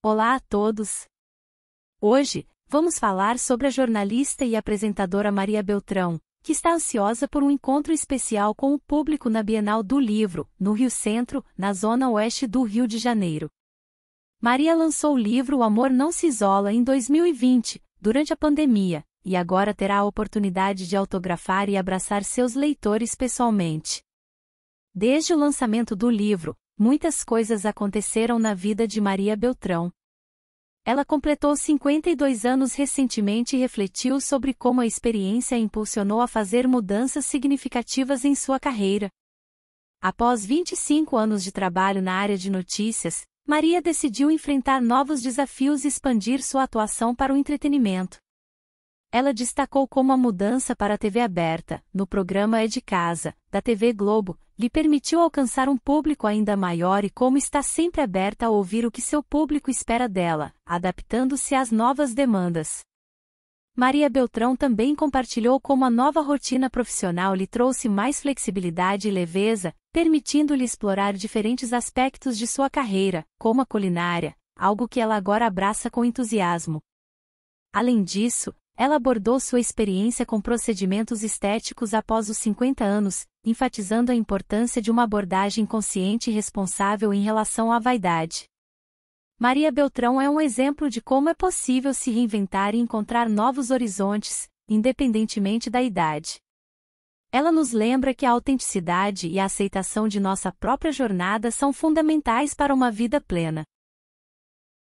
Olá a todos! Hoje, vamos falar sobre a jornalista e apresentadora Maria Beltrão, que está ansiosa por um encontro especial com o público na Bienal do Livro, no Rio Centro, na zona oeste do Rio de Janeiro. Maria lançou o livro O Amor Não Se Isola em 2020, durante a pandemia, e agora terá a oportunidade de autografar e abraçar seus leitores pessoalmente. Desde o lançamento do livro, muitas coisas aconteceram na vida de Maria Beltrão. Ela completou 52 anos recentemente e refletiu sobre como a experiência a impulsionou a fazer mudanças significativas em sua carreira. Após 25 anos de trabalho na área de notícias, Maria decidiu enfrentar novos desafios e expandir sua atuação para o entretenimento. Ela destacou como a mudança para a TV aberta, no programa É de Casa, da TV Globo, lhe permitiu alcançar um público ainda maior e como está sempre aberta a ouvir o que seu público espera dela, adaptando-se às novas demandas. Maria Beltrão também compartilhou como a nova rotina profissional lhe trouxe mais flexibilidade e leveza, permitindo-lhe explorar diferentes aspectos de sua carreira, como a culinária, algo que ela agora abraça com entusiasmo. Além disso, ela abordou sua experiência com procedimentos estéticos após os 50 anos, enfatizando a importância de uma abordagem consciente e responsável em relação à vaidade. Maria Beltrão é um exemplo de como é possível se reinventar e encontrar novos horizontes, independentemente da idade. Ela nos lembra que a autenticidade e a aceitação de nossa própria jornada são fundamentais para uma vida plena.